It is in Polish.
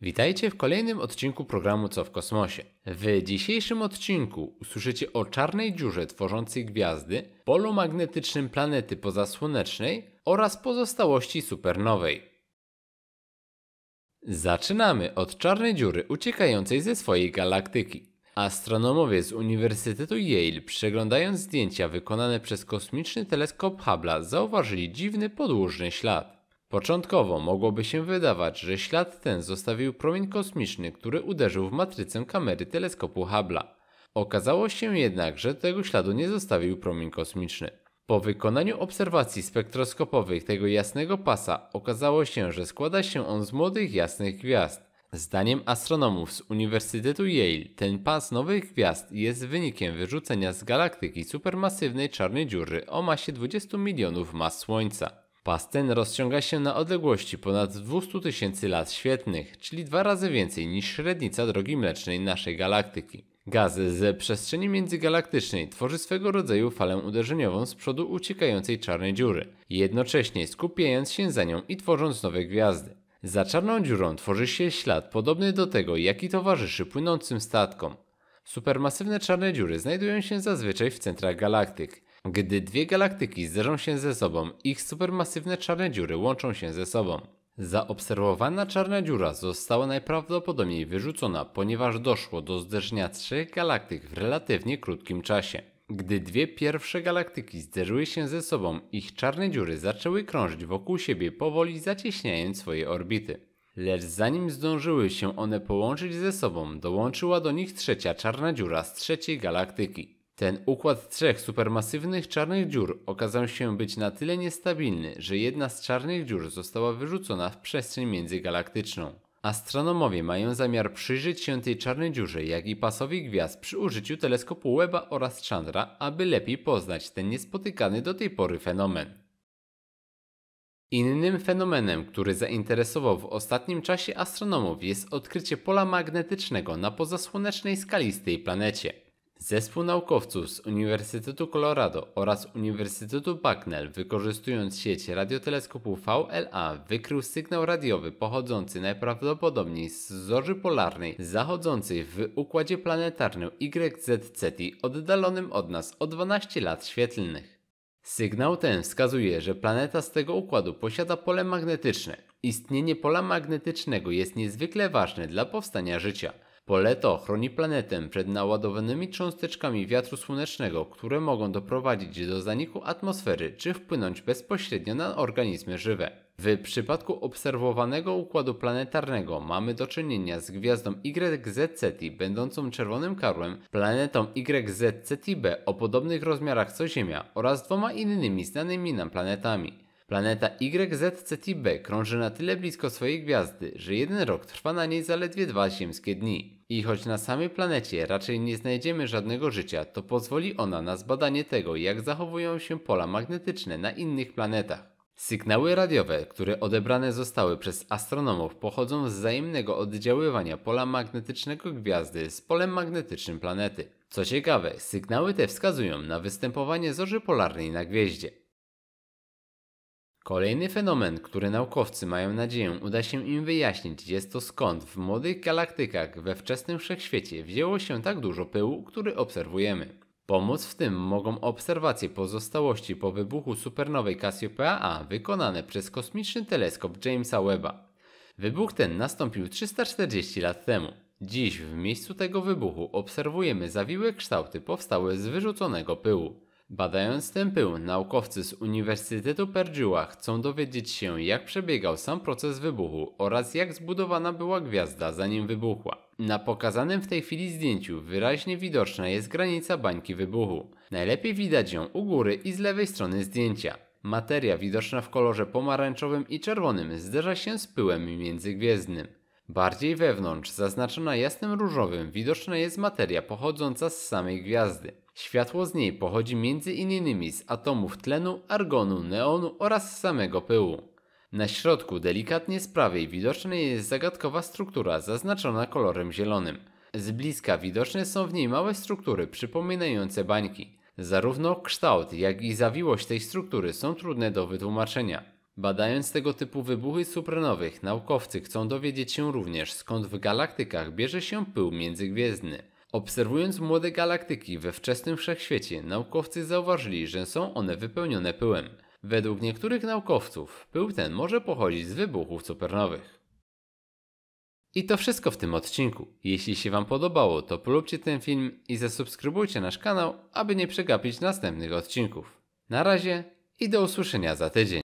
Witajcie w kolejnym odcinku programu Co w kosmosie. W dzisiejszym odcinku usłyszycie o czarnej dziurze tworzącej gwiazdy, polu magnetycznym planety pozasłonecznej oraz pozostałości supernowej. Zaczynamy od czarnej dziury uciekającej ze swojej galaktyki. Astronomowie z Uniwersytetu Yale, przeglądając zdjęcia wykonane przez kosmiczny teleskop Hubble'a, zauważyli dziwny podłużny ślad. Początkowo mogłoby się wydawać, że ślad ten zostawił promień kosmiczny, który uderzył w matrycę kamery teleskopu Hubble'a. Okazało się jednak, że tego śladu nie zostawił promień kosmiczny. Po wykonaniu obserwacji spektroskopowych tego jasnego pasa okazało się, że składa się on z młodych jasnych gwiazd. Zdaniem astronomów z Uniwersytetu Yale, ten pas nowych gwiazd jest wynikiem wyrzucenia z galaktyki supermasywnej czarnej dziury o masie 20 milionów mas Słońca. Pas ten rozciąga się na odległości ponad 200 tysięcy lat świetnych, czyli dwa razy więcej niż średnica drogi mlecznej naszej galaktyki. Gaz z przestrzeni międzygalaktycznej tworzy swego rodzaju falę uderzeniową z przodu uciekającej czarnej dziury, jednocześnie skupiając się za nią i tworząc nowe gwiazdy. Za czarną dziurą tworzy się ślad podobny do tego, jaki towarzyszy płynącym statkom. Supermasywne czarne dziury znajdują się zazwyczaj w centrach galaktyk, gdy dwie galaktyki zderzą się ze sobą, ich supermasywne czarne dziury łączą się ze sobą. Zaobserwowana czarna dziura została najprawdopodobniej wyrzucona, ponieważ doszło do zderzenia trzech galaktyk w relatywnie krótkim czasie. Gdy dwie pierwsze galaktyki zderzyły się ze sobą, ich czarne dziury zaczęły krążyć wokół siebie, powoli zacieśniając swoje orbity. Lecz zanim zdążyły się one połączyć ze sobą, dołączyła do nich trzecia czarna dziura z trzeciej galaktyki. Ten układ trzech supermasywnych czarnych dziur okazał się być na tyle niestabilny, że jedna z czarnych dziur została wyrzucona w przestrzeń międzygalaktyczną. Astronomowie mają zamiar przyjrzeć się tej czarnej dziurze, jak i pasowi gwiazd przy użyciu teleskopu Webba oraz Chandra, aby lepiej poznać ten niespotykany do tej pory fenomen. Innym fenomenem, który zainteresował w ostatnim czasie astronomów jest odkrycie pola magnetycznego na pozasłonecznej skalistej planecie. Zespół naukowców z Uniwersytetu Colorado oraz Uniwersytetu Bucknell, wykorzystując sieć radioteleskopu VLA, wykrył sygnał radiowy pochodzący najprawdopodobniej z zorzy polarnej zachodzącej w układzie planetarnym YZCT oddalonym od nas o 12 lat świetlnych. Sygnał ten wskazuje, że planeta z tego układu posiada pole magnetyczne. Istnienie pola magnetycznego jest niezwykle ważne dla powstania życia. Poleto chroni planetę przed naładowanymi cząsteczkami wiatru słonecznego, które mogą doprowadzić do zaniku atmosfery czy wpłynąć bezpośrednio na organizmy żywe. W przypadku obserwowanego układu planetarnego mamy do czynienia z gwiazdą YZ będącą czerwonym karłem, planetą YZ b o podobnych rozmiarach co Ziemia oraz dwoma innymi znanymi nam planetami. Planeta YZCTB krąży na tyle blisko swojej gwiazdy, że jeden rok trwa na niej zaledwie dwa ziemskie dni. I choć na samej planecie raczej nie znajdziemy żadnego życia, to pozwoli ona na zbadanie tego, jak zachowują się pola magnetyczne na innych planetach. Sygnały radiowe, które odebrane zostały przez astronomów, pochodzą z wzajemnego oddziaływania pola magnetycznego gwiazdy z polem magnetycznym planety. Co ciekawe, sygnały te wskazują na występowanie zorzy polarnej na gwieździe. Kolejny fenomen, który naukowcy mają nadzieję uda się im wyjaśnić, jest to skąd w młodych galaktykach we wczesnym wszechświecie wzięło się tak dużo pyłu, który obserwujemy. Pomóc w tym mogą obserwacje pozostałości po wybuchu supernowej Cassiopeia A wykonane przez kosmiczny teleskop Jamesa Webba. Wybuch ten nastąpił 340 lat temu. Dziś w miejscu tego wybuchu obserwujemy zawiłe kształty powstałe z wyrzuconego pyłu. Badając ten pył, naukowcy z Uniwersytetu Perdua chcą dowiedzieć się, jak przebiegał sam proces wybuchu oraz jak zbudowana była gwiazda, zanim wybuchła. Na pokazanym w tej chwili zdjęciu wyraźnie widoczna jest granica bańki wybuchu. Najlepiej widać ją u góry i z lewej strony zdjęcia. Materia widoczna w kolorze pomarańczowym i czerwonym zderza się z pyłem międzygwiezdnym. Bardziej wewnątrz, zaznaczona jasnym różowym, widoczna jest materia pochodząca z samej gwiazdy. Światło z niej pochodzi m.in. z atomów tlenu, argonu, neonu oraz z samego pyłu. Na środku, delikatnie z prawej, widoczna jest zagadkowa struktura zaznaczona kolorem zielonym. Z bliska widoczne są w niej małe struktury przypominające bańki. Zarówno kształt, jak i zawiłość tej struktury są trudne do wytłumaczenia. Badając tego typu wybuchy supernowych, naukowcy chcą dowiedzieć się również, skąd w galaktykach bierze się pył międzygwiezdny. Obserwując młode galaktyki we wczesnym wszechświecie, naukowcy zauważyli, że są one wypełnione pyłem. Według niektórych naukowców, pył ten może pochodzić z wybuchów supernowych. I to wszystko w tym odcinku. Jeśli się Wam podobało, to polubcie ten film i zasubskrybujcie nasz kanał, aby nie przegapić następnych odcinków. Na razie i do usłyszenia za tydzień.